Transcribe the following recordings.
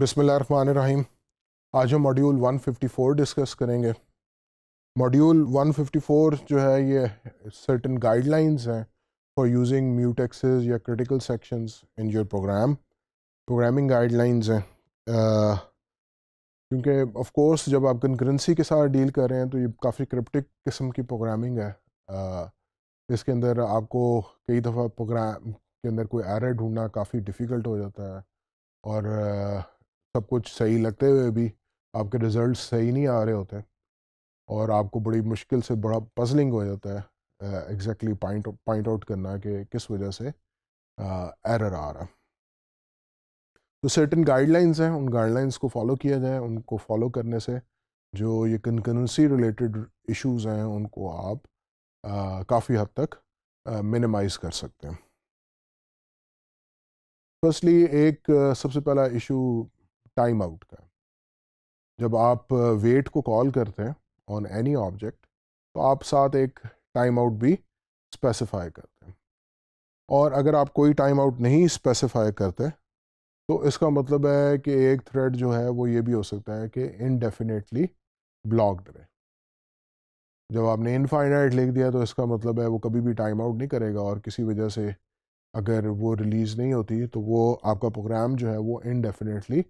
रहीम आज हम module 154 discuss करेंगे मॉड्यूल 154 जो है ये सर्टन गाइडलाइंस हैं फॉर यूजिंग म्यूटेक्सेस या critical sections in your program programming guidelines हैं क्योंकि ऑफ कोर्स जब आप कनकरेंसी के साथ डील कर रहे हैं तो ये काफ़ी क्रिप्टिक किस्म की प्रोग्रामिंग है uh, इसके अंदर आपको कई दफ़ा प्रोग्राम के अंदर कोई एरर ढूंढना काफ़ी डिफ़िकल्ट हो जाता है और uh, सब कुछ सही लगते हुए भी आपके रिज़ल्ट सही नहीं आ रहे होते हैं और आपको बड़ी मुश्किल से बड़ा पजलिंग हो जाता है एग्जैक्टली पॉइंट पॉइंट आउट करना कि किस वजह से एरर आ रहा है तो सर्टन गाइडलाइंस हैं उन गाइडलाइंस को फॉलो किया जाए उनको फॉलो करने से जो ये कंकनसी रिलेटेड इश्यूज हैं उनको आप काफ़ी हद तक मिनिमाइज कर सकते हैं फर्स्टली एक सबसे पहला इशू टाइम आउट का जब आप वेट को कॉल करते हैं ऑन एनी ऑब्जेक्ट तो आप साथ एक टाइम आउट भी स्पेसिफाई करते हैं और अगर आप कोई टाइम आउट नहीं स्पेसिफाई करते तो इसका मतलब है कि एक थ्रेड जो है वो ये भी हो सकता है कि इनडेफिनेटली ब्लॉक्ड रहे जब आपने इनफाइनाइट लिख दिया तो इसका मतलब है वो कभी भी टाइम आउट नहीं करेगा और किसी वजह से अगर वो रिलीज़ नहीं होती तो वो आपका प्रोग्राम जो है वो इनडेफिनेटली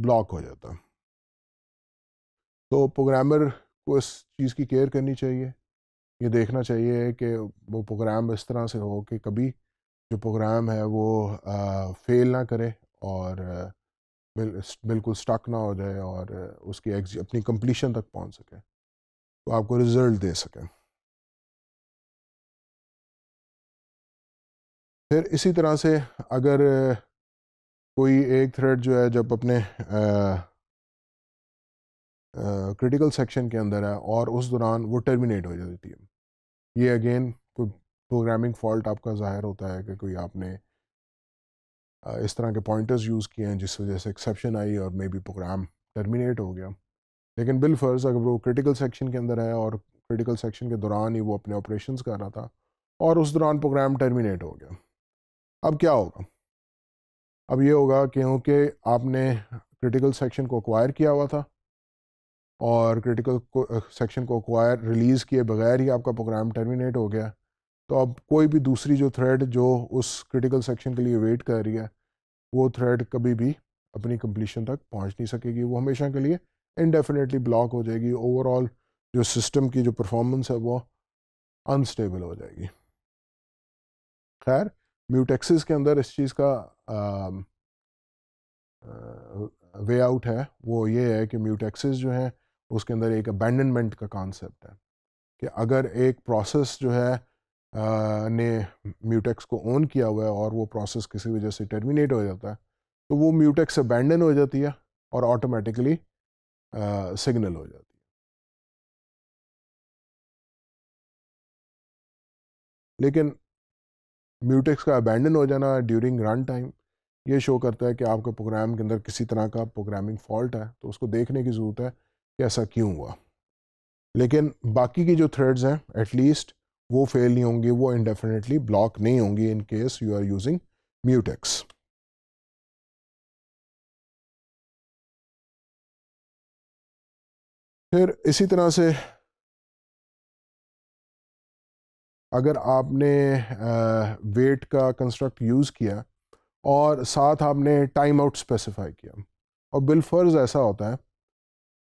ब्लॉक हो जाता तो प्रोग्रामर को इस चीज़ की केयर करनी चाहिए ये देखना चाहिए कि वो प्रोग्राम इस तरह से हो कि कभी जो प्रोग्राम है वो आ, फेल ना करे और बिल, बिल्कुल स्टक ना हो जाए और उसकी अपनी कंप्लीशन तक पहुंच सके तो आपको रिज़ल्ट दे सकें फिर इसी तरह से अगर कोई एक थ्रेड जो है जब अपने क्रिटिकल सेक्शन के अंदर है और उस दौरान वो टर्मिनेट हो जाती है ये अगेन कोई प्रोग्रामिंग फॉल्ट आपका ज़ाहिर होता है कि कोई आपने आ, इस तरह के पॉइंटर्स यूज़ किए हैं जिस वजह से एक्सेप्शन आई और मे बी प्रोग्राम टर्मिनेट हो गया लेकिन बिल फर्ज अगर वो क्रिटिकल सेक्शन के अंदर है और क्रिटिकल सेक्शन के दौरान ही वो अपने ऑपरेशंस कर रहा था और उस दौरान प्रोग्राम टर्मिनेट हो गया अब क्या होगा अब ये होगा क्योंकि आपने क्रिटिकल सेक्शन को अक्वायर किया हुआ था और क्रिटिकल सेक्शन को अक्वायर रिलीज़ किए बगैर ही आपका प्रोग्राम टर्मिनेट हो गया तो अब कोई भी दूसरी जो थ्रेड जो उस क्रिटिकल सेक्शन के लिए वेट कर रही है वो थ्रेड कभी भी अपनी कम्प्लीशन तक पहुंच नहीं सकेगी वो हमेशा के लिए इनडेफिनेटली ब्लॉक हो जाएगी ओवरऑल जो सिस्टम की जो परफॉर्मेंस है वो अनस्टेबल हो जाएगी खैर म्यूटेक्सिस के अंदर इस चीज़ का वे um, आउट है वो ये है कि म्यूटेक्सेस जो हैं उसके अंदर एक अबेंडनमेंट का कॉन्सेप्ट है कि अगर एक प्रोसेस जो है आ, ने म्यूटेक्स को ओन किया हुआ है और वो प्रोसेस किसी वजह से टर्मिनेट हो जाता है तो वो म्यूटेक्स अबेंडन हो जाती है और ऑटोमेटिकली सिग्नल हो जाती है लेकिन म्यूटेक्स का अबेंडन हो जाना ड्यूरिंग रन टाइम ये शो करता है कि आपके प्रोग्राम के अंदर किसी तरह का प्रोग्रामिंग फॉल्ट है तो उसको देखने की ज़रूरत है कि ऐसा क्यों हुआ लेकिन बाकी की जो थ्रेड्स हैं एटलीस्ट वो फेल नहीं होंगी वो इनडेफिनेटली ब्लॉक नहीं होंगी in case you are using mutex फिर इसी तरह से अगर आपने वेट का कंस्ट्रक्ट यूज़ किया और साथ आपने टाइम आउट स्पेसिफाई किया और बिलफर्ज ऐसा होता है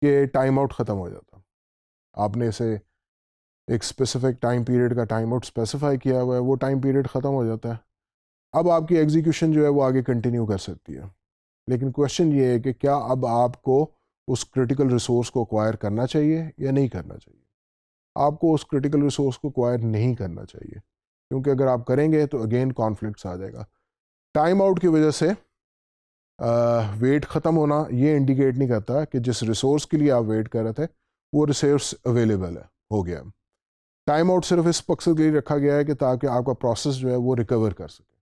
कि टाइम आउट ख़त्म हो जाता आपने इसे एक स्पेसिफिक टाइम पीरियड का टाइम आउट स्पेसिफाई किया हुआ है वो टाइम पीरियड ख़त्म हो जाता है अब आपकी एग्जीक्यूशन जो है वो आगे कंटिन्यू कर सकती है लेकिन क्वेश्चन ये है कि क्या अब आपको उस क्रिटिकल रिसोर्स को अक्वायर करना चाहिए या नहीं करना चाहिए आपको उस क्रिटिकल रिसोर्स को क्वायर नहीं करना चाहिए क्योंकि अगर आप करेंगे तो अगेन कॉन्फ्लिक्ट्स आ जाएगा टाइम आउट की वजह से वेट ख़त्म होना ये इंडिकेट नहीं करता कि जिस रिसोर्स के लिए आप वेट कर रहे थे वो रिसोर्स अवेलेबल है हो गया टाइम आउट सिर्फ इस पक्ष के लिए रखा गया है कि ताकि आपका प्रोसेस जो है वो रिकवर कर सके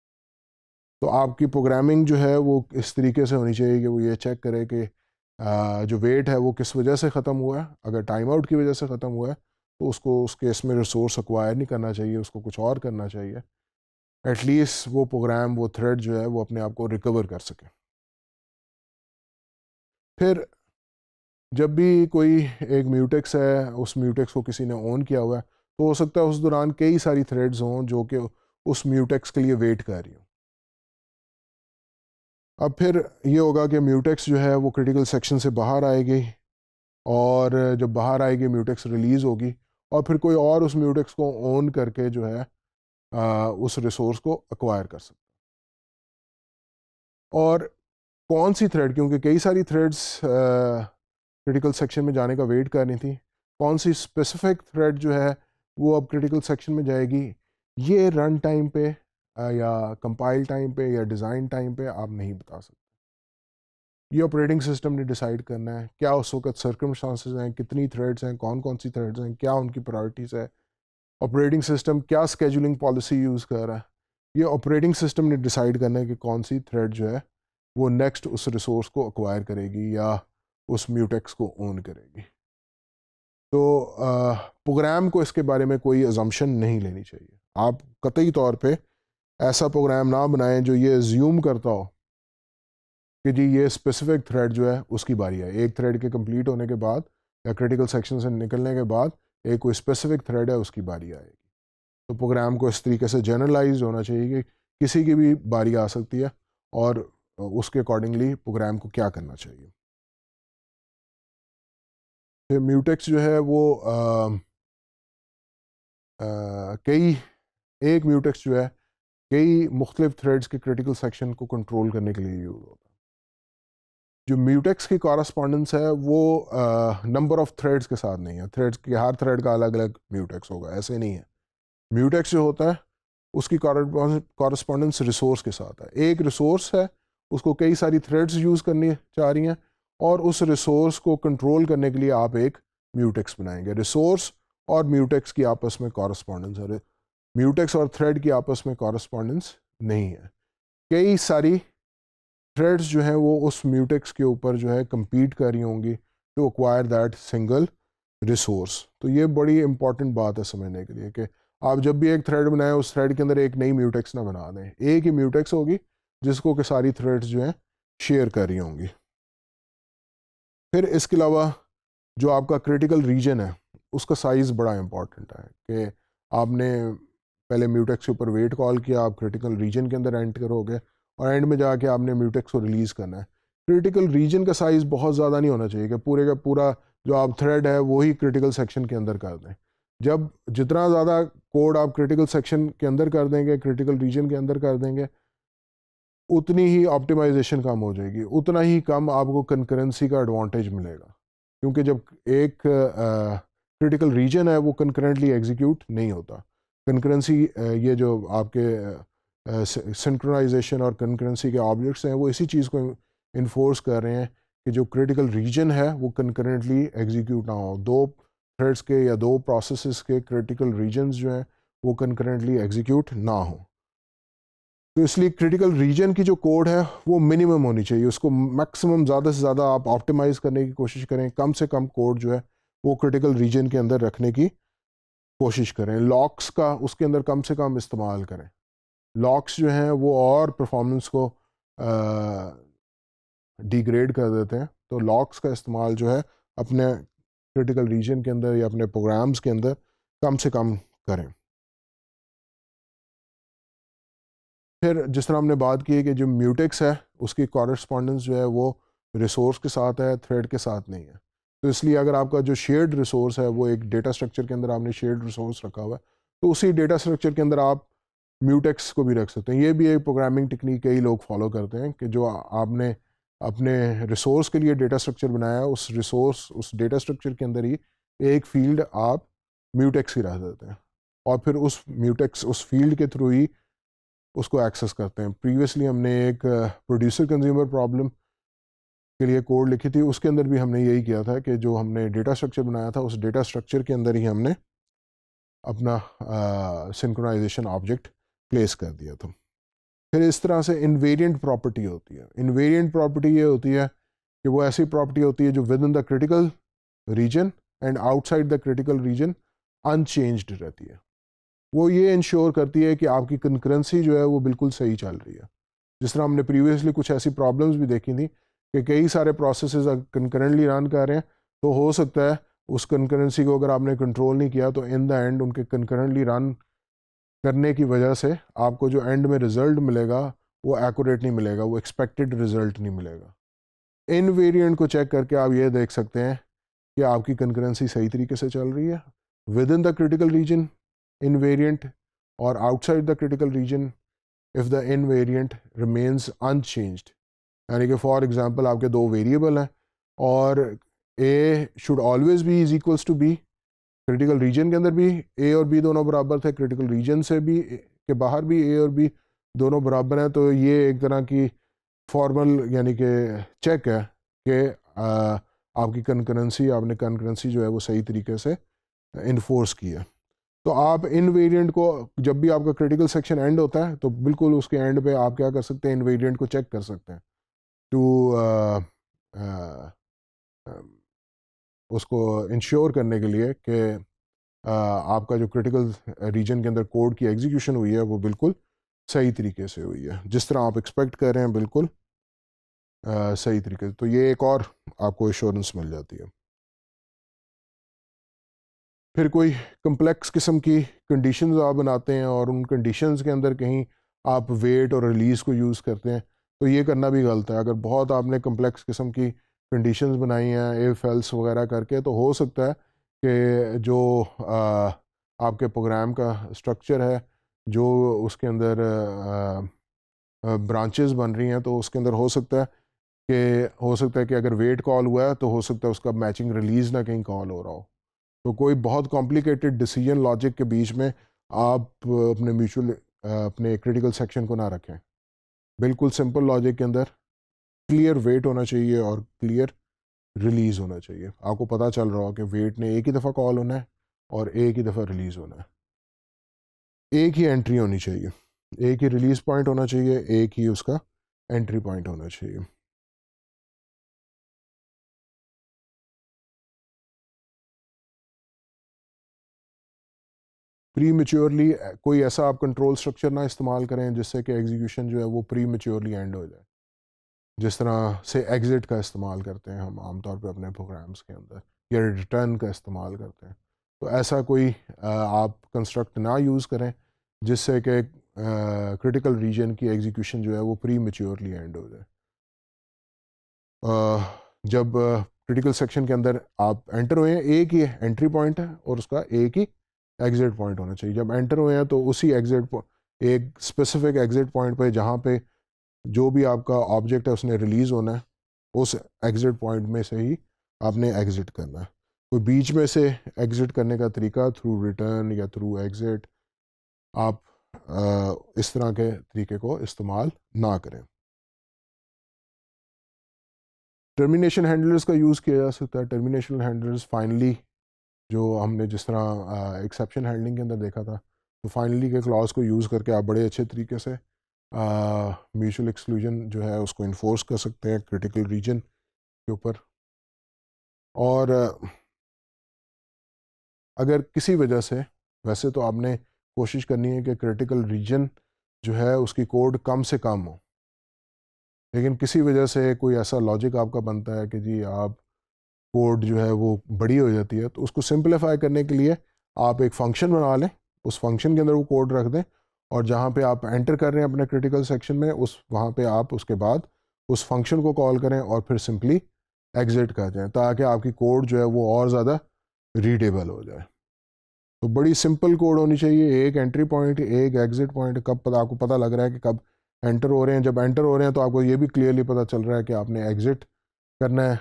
तो आपकी प्रोग्रामिंग जो है वो इस तरीके से होनी चाहिए कि वो ये चेक करे कि जो वेट है वो किस वजह से ख़त्म हुआ है अगर टाइम आउट की वजह से ख़त्म हुआ है तो उसको उस केस में रिसोर्स अक्वायर नहीं करना चाहिए उसको कुछ और करना चाहिए एटलीस्ट वो प्रोग्राम वो थ्रेड जो है वो अपने आप को रिकवर कर सके फिर जब भी कोई एक म्यूटेक्स है उस म्यूटेक्स को किसी ने ऑन किया हुआ है तो हो सकता है उस दौरान कई सारी थ्रेड्स हों जो कि उस म्यूटेक्स के लिए वेट कर रही हूँ अब फिर ये होगा कि म्यूटेक्स जो है वो क्रिटिकल सेक्शन से बाहर आएगी और जब बाहर आएगी म्यूटेक्स रिलीज़ होगी और फिर कोई और उस म्यूटेक्स को ओन करके जो है आ, उस रिसोर्स को अक्वायर कर सकता और कौन सी थ्रेड क्योंकि कई सारी थ्रेड्स क्रिटिकल सेक्शन में जाने का वेट कर रही थी कौन सी स्पेसिफिक थ्रेड जो है वो अब क्रिटिकल सेक्शन में जाएगी ये रन टाइम पे या कंपाइल टाइम पे या डिज़ाइन टाइम पे आप नहीं बता सकते ये ऑपरेटिंग सिस्टम ने डिसाइड करना है क्या उस वक्त सर्कम हैं कितनी थ्रेड्स हैं कौन कौन सी थ्रेड्स हैं क्या उनकी प्रायोरिटीज़ है ऑपरेटिंग सिस्टम क्या स्केजुलिंग पॉलिसी यूज़ कर रहा है ये ऑपरेटिंग सिस्टम ने डिसाइड करना है कि कौन सी थ्रेड जो है वो नेक्स्ट उस रिसोर्स को अक्वायर करेगी या उस म्यूटेक्स को ओन करेगी तो प्रोग्राम को इसके बारे में कोई अजम्पन नहीं लेनी चाहिए आप कतई तौर पे ऐसा प्रोग्राम ना बनाएं जो ये ज्यूम करता हो कि जी ये स्पेसिफिक थ्रेड जो है उसकी बारी है एक थ्रेड के कंप्लीट होने के बाद या क्रिटिकल सेक्शन से निकलने के बाद एक कोई स्पेसिफिक थ्रेड है उसकी बारी आएगी तो प्रोग्राम को इस तरीके से जनरलाइज होना चाहिए कि किसी की भी बारी आ सकती है और उसके अकॉर्डिंगली प्रोग्राम को क्या करना चाहिए फिर म्यूटेक्स जो है वो कई एक म्यूटेक्स जो है कई मुख्तलिफ थ्रेड्स के क्रिटिकल सेक्शन को कंट्रोल करने के लिए यूज़ होता है जो म्यूटेक्स की कॉरस्पॉन्डेंस है वो नंबर ऑफ थ्रेड्स के साथ नहीं है थ्रेड्स की हर थ्रेड का अलग अलग म्यूटेक्स होगा ऐसे नहीं है म्यूटेक्स जो होता है उसकी कॉरस्पॉन्डेंस रिसोर्स के साथ है एक रिसोर्स है उसको कई सारी थ्रेड्स यूज़ करनी चाह रही हैं और उस रिसोर्स को कंट्रोल करने के लिए आप एक म्यूटेक्स बनाएंगे रिसोर्स और म्यूटेक्स की आपस में कॉरस्पॉन्डेंस है म्यूटेक्स और थ्रेड की आपस में कॉरस्पॉन्डेंस नहीं है कई सारी थ्रेड्स जो हैं वो उस म्यूटेक्स के ऊपर जो है कम्पीट कर रही होंगी to acquire that single resource तो ये बड़ी इंपॉर्टेंट बात है समझने के लिए कि आप जब भी एक थ्रेड बनाएं उस थ्रेड के अंदर एक नई म्यूटेक्स ना बना दें एक ही म्यूटेक्स होगी जिसको कि सारी थ्रेड्स जो हैं शेयर कर रही होंगी फिर इसके अलावा जो आपका क्रिटिकल रीजन है उसका साइज़ बड़ा इम्पॉर्टेंट है कि आपने पहले म्यूटेक्स के ऊपर वेट कॉल किया आप क्रिटिकल रीजन के अंदर एंट करोगे और एंड में जाके आपने म्यूटेक्स को रिलीज़ करना है क्रिटिकल रीजन का साइज़ बहुत ज़्यादा नहीं होना चाहिए कि पूरे का पूरा जो आप थ्रेड है वही क्रिटिकल सेक्शन के अंदर कर दें जब जितना ज़्यादा कोड आप क्रिटिकल सेक्शन के अंदर कर देंगे क्रिटिकल रीजन के अंदर कर देंगे उतनी ही ऑप्टिमाइजेशन कम हो जाएगी उतना ही कम आपको कंकरेंसी का एडवांटेज मिलेगा क्योंकि जब एक क्रिटिकल रीजन है वो कंकरेंटली एग्जीक्यूट नहीं होता कंकरेंसी ये जो आपके सिंक्रनाइजेशन और कंकरेंसी के ऑब्जेक्ट्स हैं वो इसी चीज़ को इन्फोर्स कर रहे हैं कि जो क्रिटिकल रीजन है वो कंकरेंटली एग्जीक्यूट ना हो दो थ्रेड्स के या दो प्रोसेस के क्रिटिकल रीजन जो हैं वो कंकरेंटली एग्जीक्यूट ना हो तो इसलिए क्रिटिकल रीजन की जो कोड है वो मिनिमम होनी चाहिए उसको मैक्सिमम ज़्यादा से ज़्यादा आप ऑप्टिमाइज़ करने की कोशिश करें कम से कम कोड जो है वो क्रिटिकल रीजन के अंदर रखने की कोशिश करें लॉक्स का उसके अंदर कम से कम इस्तेमाल करें लॉक्स जो हैं वो और परफॉर्मेंस को डिग्रेड कर देते हैं तो लॉक्स का इस्तेमाल जो है अपने क्रिटिकल रीजन के अंदर या अपने प्रोग्राम्स के अंदर कम से कम करें फिर जिस तरह हमने बात की है कि जो म्यूटिक्स है उसकी कॉरस्पॉन्डेंस जो है वो रिसोर्स के साथ है थ्रेड के साथ नहीं है तो इसलिए अगर आपका जो शेयर्ड रिसोर्स है वो एक डेटा स्ट्रक्चर के अंदर आपने शेयर्ड रिसोर्स रखा हुआ है तो उसी डेटा स्ट्रक्चर के अंदर आप म्यूटेक्स को भी रख सकते हैं ये भी एक प्रोग्रामिंग टेक्निक कई लोग फॉलो करते हैं कि जो आपने अपने रिसोर्स के लिए डेटा स्ट्रक्चर बनाया उस रिसोर्स उस डेटा स्ट्रक्चर के अंदर ही एक फील्ड आप म्यूटेक्स ही रख देते हैं और फिर उस म्यूटेक्स उस फील्ड के थ्रू ही उसको एक्सेस करते हैं प्रीवियसली हमने एक प्रोड्यूसर कंज्यूमर प्रॉब्लम के लिए कोड लिखी थी उसके अंदर भी हमने यही किया था कि जो हमने डेटा स्ट्रक्चर बनाया था उस डेटा स्ट्रक्चर के अंदर ही हमने अपना सिंक्रोनाइजेशन ऑब्जेक्ट प्लेस कर दिया था फिर इस तरह से इन्वेरियंट प्रॉपर्टी होती है इन्वेरियंट प्रॉपर्टी ये होती है कि वो ऐसी प्रॉपर्टी होती है जो within the critical region and outside the critical region unchanged रहती है वो ये इंश्योर करती है कि आपकी कंकरेंसी जो है वो बिल्कुल सही चल रही है जिस तरह हमने प्रीवियसली कुछ ऐसी प्रॉब्लम्स भी देखी थी कि कई सारे अगर कंकरेंटली रन कर रहे हैं तो हो सकता है उस कंकरेंसी को अगर आपने कंट्रोल नहीं किया तो इन द एंड उनके कंकरेंटली रन करने की वजह से आपको जो एंड में रिज़ल्ट मिलेगा वो एक्यूरेट नहीं मिलेगा वो एक्सपेक्टेड रिज़ल्ट नहीं मिलेगा इन वेरियंट को चेक करके आप ये देख सकते हैं कि आपकी कंकरेंसी सही तरीके से चल रही है within the critical region invariant और outside the critical region if the invariant remains unchanged यानी कि फॉर एग्ज़ाम्पल आपके दो वेरिएबल हैं और A should always be is equals to B critical region के अंदर भी ए और बी दोनों बराबर थे क्रिटिकल रीजन से भी के बाहर भी ए और बी दोनों बराबर हैं तो ये एक तरह की फॉर्मल यानी कि चेक है कि आपकी कनकरेंसी आपने कनकरेंसी जो है वो सही तरीके से इन्फोर्स की है तो आप इन वेरियंट को जब भी आपका क्रिटिकल सेक्शन एंड होता है तो बिल्कुल उसके एंड पे आप क्या कर सकते हैं इन वेरियंट को चेक कर सकते हैं टू उसको इंश्योर करने के लिए कि आपका जो क्रिटिकल रीजन के अंदर कोड की एग्जीक्यूशन हुई है वो बिल्कुल सही तरीके से हुई है जिस तरह आप एक्सपेक्ट कर रहे हैं बिल्कुल आ, सही तरीके से तो ये एक और आपको इंश्योरेंस मिल जाती है फिर कोई कम्प्लेक्स किस्म की कंडीशंस आप बनाते हैं और उन कंडीशंस के अंदर कहीं आप वेट और रिलीज़ को यूज़ करते हैं तो ये करना भी गलत है अगर बहुत आपने कम्प्लेक्स किस्म की कंडीशंस बनाई हैं ए फेल्स वगैरह करके तो हो सकता है कि जो आ, आपके प्रोग्राम का स्ट्रक्चर है जो उसके अंदर ब्रांचेस बन रही हैं तो उसके अंदर हो सकता है कि हो सकता है कि अगर वेट कॉल हुआ है तो हो सकता है उसका मैचिंग रिलीज़ ना कहीं कॉल हो रहा हो तो कोई बहुत कॉम्प्लिकेटेड डिसीजन लॉजिक के बीच में आप अपने म्यूचुअल अपने क्रिटिकल सेक्शन को ना रखें बिल्कुल सिंपल लॉजिक के अंदर क्लियर वेट होना चाहिए और क्लियर रिलीज़ होना चाहिए आपको पता चल रहा हो कि वेट ने एक ही दफ़ा कॉल होना है और एक ही दफ़ा रिलीज़ होना है एक ही एंट्री होनी चाहिए एक ही रिलीज़ पॉइंट होना चाहिए एक ही उसका एंट्री पॉइंट होना चाहिए प्री मेच्योरली कोई ऐसा आप कंट्रोल स्ट्रक्चर ना इस्तेमाल करें जिससे कि एग्जीक्यूशन जो है वो प्री मेच्योरली एंड हो जाए जिस तरह से एग्ज़िट का इस्तेमाल करते हैं हम आमतौर पर अपने प्रोग्राम्स के अंदर या रिटर्न का इस्तेमाल करते हैं तो ऐसा कोई आप कंस्ट्रक्ट ना यूज़ करें जिससे कि क्रिटिकल रीजन की एग्जीक्यूशन जो है वो प्री मेच्योरली एंड हो जाए जब क्रिटिकल सेक्शन के अंदर आप एंटर हुए हैं एक ही एंट्री पॉइंट है और उसका एक ही एग्ज़िट पॉइंट होना चाहिए जब एंटर हुए हैं तो उसी एग्ज़िट एक स्पेसिफिक एग्ज़िट पॉइंट पे जहाँ पे जो भी आपका ऑब्जेक्ट है उसने रिलीज़ होना है उस एग्ज़िट पॉइंट में से ही आपने एग्ज़िट करना है कोई तो बीच में से एग्ज़िट करने का तरीका थ्रू रिटर्न या थ्रू एग्ज़िट आप आ, इस तरह के तरीके को इस्तेमाल ना करें टर्मिनेशन हैंडलर्स का यूज़ किया जा सकता है टर्मिनेशन हैंडलर्स फाइनली जो हमने जिस तरह एक्सेप्शन हैंडलिंग के अंदर देखा था तो फाइनली के क्लॉज को यूज़ करके आप बड़े अच्छे तरीके से म्यूचुअल एक्सक्लूजन जो है उसको इन्फोर्स कर सकते हैं क्रिटिकल रीजन के ऊपर और अगर किसी वजह से वैसे तो आपने कोशिश करनी है कि क्रिटिकल रीजन जो है उसकी कोड कम से कम हो लेकिन किसी वजह से कोई ऐसा लॉजिक आपका बनता है कि जी आप कोड जो है वो बड़ी हो जाती है तो उसको सिंप्लीफाई करने के लिए आप एक फंक्शन बना लें उस फंक्शन के अंदर वो कोड रख दें और जहाँ पे आप एंटर कर रहे हैं अपने क्रिटिकल सेक्शन में उस वहाँ पे आप उसके बाद उस फंक्शन को कॉल करें और फिर सिंपली एग्ज़िट कर जाएँ ताकि आपकी कोड जो है वो और ज़्यादा रीडेबल हो जाए तो बड़ी सिंपल कोड होनी चाहिए एक एंट्री पॉइंट एक एग्ज़िट पॉइंट कब पता आपको पता लग रहा है कि कब एंटर हो रहे हैं जब एंटर हो रहे हैं तो आपको ये भी क्लियरली पता चल रहा है कि आपने एग्ज़िट करना है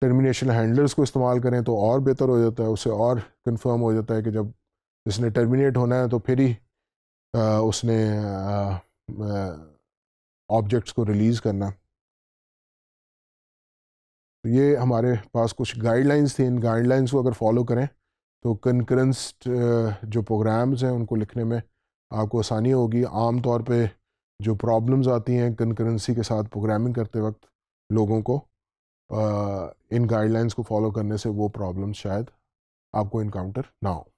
टर्मिनेशन हैंडलर्स को इस्तेमाल करें तो और बेहतर हो जाता है उसे और कंफर्म हो जाता है कि जब इसने टर्मिनेट होना है तो फिर ही उसने ऑब्जेक्ट्स को रिलीज़ करना तो ये हमारे पास कुछ गाइडलाइंस थी इन गाइडलाइंस को अगर फॉलो करें तो कंकरेंस्ड जो प्रोग्राम्स हैं उनको लिखने में आपको आसानी होगी आम तौर पे जो प्रॉब्लम्स आती हैं कंक्रेंसी के साथ प्रोग्रामिंग करते वक्त लोगों को इन गाइडलाइंस को फॉलो करने से वो प्रॉब्लम शायद आपको इनकाउंटर ना हो